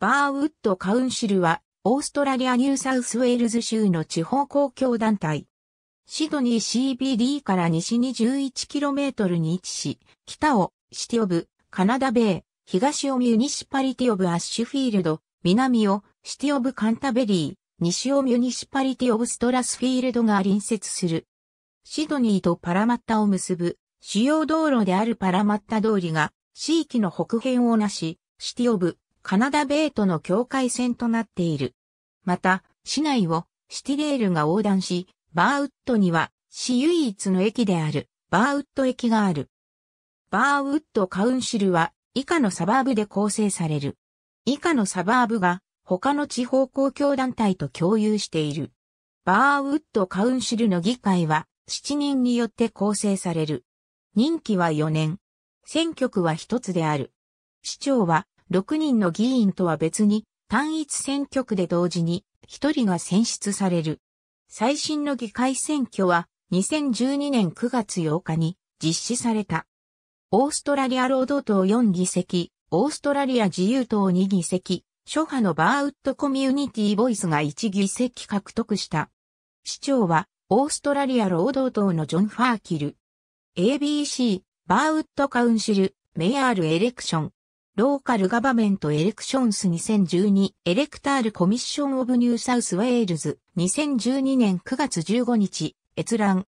バーウッドカウンシルは、オーストラリアニューサウスウェールズ州の地方公共団体。シドニー CBD から西に 11km に位置し、北をシティオブ、カナダ米、東をミュニシパリティオブアッシュフィールド、南をシティオブカンタベリー、西をミュニシパリティオブストラスフィールドが隣接する。シドニーとパラマッタを結ぶ主要道路であるパラマッタ通りが地域の北辺をなし、シティオブカナダ米との境界線となっている。また、市内をシティレールが横断し、バーウッドには市唯一の駅であるバーウッド駅がある。バーウッドカウンシルは以下のサバーブで構成される。以下のサバーブが他の地方公共団体と共有している。バーウッドカウンシルの議会は7人によって構成される。任期は4年。選挙区は1つである。市長は6人の議員とは別に単一選挙区で同時に1人が選出される。最新の議会選挙は2012年9月8日に実施された。オーストラリア労働党4議席、オーストラリア自由党2議席、諸派のバーウッドコミュニティボイスが1議席獲得した。市長はオーストラリア労働党のジョン・ファーキル。ABC、バーウッドカウンシル、メアールエレクション、ローカルガバメントエレクションス2012エレクタールコミッションオブニューサウスウェールズ2012年9月15日閲覧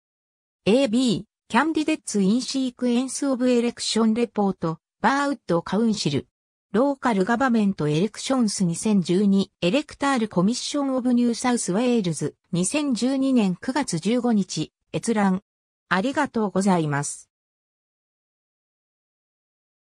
AB キャンディデッツインシークエンスオブエレクションレポートバーウッドカウンシルローカルガバメントエレクションス2012エレクタールコミッションオブニューサウスウェールズ2012年9月15日閲覧ありがとうございます。